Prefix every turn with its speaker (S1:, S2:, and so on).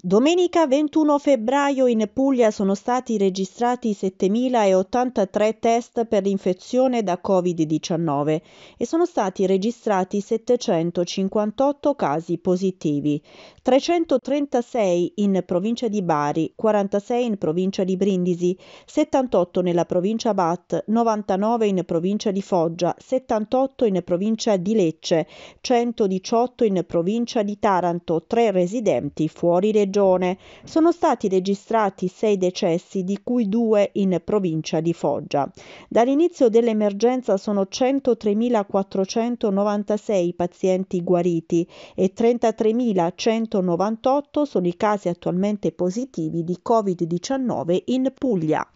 S1: Domenica 21 febbraio in Puglia sono stati registrati 7.083 test per l'infezione da Covid-19 e sono stati registrati 758 casi positivi, 336 in provincia di Bari, 46 in provincia di Brindisi, 78 nella provincia Bat, 99 in provincia di Foggia, 78 in provincia di Lecce, 118 in provincia di Taranto, 3 residenti fuori regione regione sono stati registrati sei decessi, di cui due in provincia di Foggia. Dall'inizio dell'emergenza sono 103.496 i pazienti guariti e 33.198 sono i casi attualmente positivi di Covid-19 in Puglia.